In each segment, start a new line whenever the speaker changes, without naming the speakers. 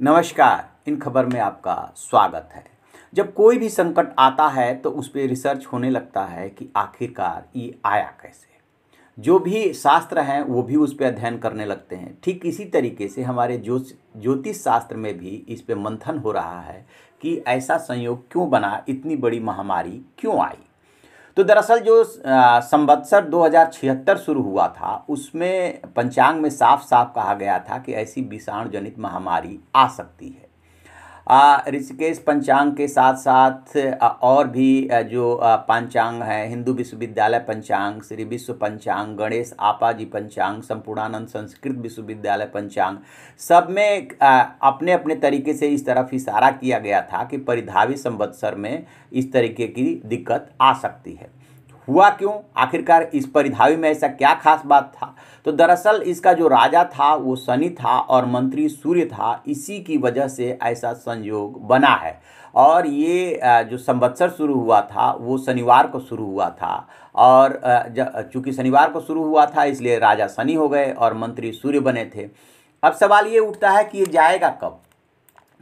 नमस्कार इन खबर में आपका स्वागत है जब कोई भी संकट आता है तो उस पर रिसर्च होने लगता है कि आखिरकार ये आया कैसे जो भी शास्त्र हैं वो भी उस पर अध्ययन करने लगते हैं ठीक इसी तरीके से हमारे ज्योत ज्योतिष शास्त्र में भी इस पर मंथन हो रहा है कि ऐसा संयोग क्यों बना इतनी बड़ी महामारी क्यों आई तो दरअसल जो संवत्सर दो शुरू हुआ था उसमें पंचांग में साफ साफ कहा गया था कि ऐसी विषाणु जनित महामारी आ सकती है ऋषिकेश पंचांग के साथ साथ और भी जो पंचांग है हिंदू विश्वविद्यालय पंचांग श्री विश्व पंचांग गणेश आपा जी पंचांग संपूर्णानंद संस्कृत विश्वविद्यालय पंचांग सब में अपने अपने तरीके से इस तरफ इशारा किया गया था कि परिधावी संवत्सर में इस तरीके की दिक्कत आ सकती है हुआ क्यों आखिरकार इस परिधावी में ऐसा क्या खास बात था तो दरअसल इसका जो राजा था वो शनि था और मंत्री सूर्य था इसी की वजह से ऐसा संयोग बना है और ये जो संवत्सर शुरू हुआ था वो शनिवार को शुरू हुआ था और चूंकि शनिवार को शुरू हुआ था इसलिए राजा शनि हो गए और मंत्री सूर्य बने थे अब सवाल ये उठता है कि ये जाएगा कब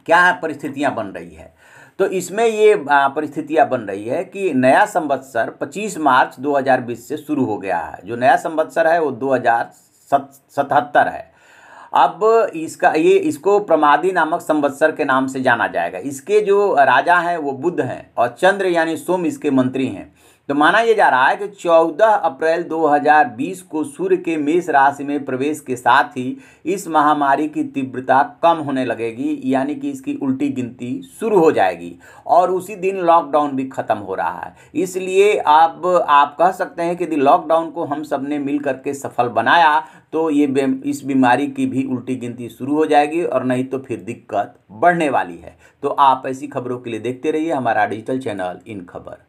क्या परिस्थितियाँ बन रही है तो इसमें ये परिस्थितियाँ बन रही है कि नया संवत्सर 25 मार्च 2020 से शुरू हो गया है जो नया संवत्सर है वो दो सतहत्तर है अब इसका ये इसको प्रमादी नामक संवत्सर के नाम से जाना जाएगा इसके जो राजा हैं वो बुद्ध हैं और चंद्र यानी सोम इसके मंत्री हैं तो माना यह जा रहा है कि 14 अप्रैल 2020 को सूर्य के मेष राशि में प्रवेश के साथ ही इस महामारी की तीव्रता कम होने लगेगी यानी कि इसकी उल्टी गिनती शुरू हो जाएगी और उसी दिन लॉकडाउन भी ख़त्म हो रहा है इसलिए अब आप, आप कह सकते हैं कि यदि लॉकडाउन को हम सब ने मिल करके सफल बनाया तो ये इस बीमारी की भी उल्टी गिनती शुरू हो जाएगी और नहीं तो फिर दिक्कत बढ़ने वाली है तो आप ऐसी खबरों के लिए देखते रहिए हमारा डिजिटल चैनल इन खबर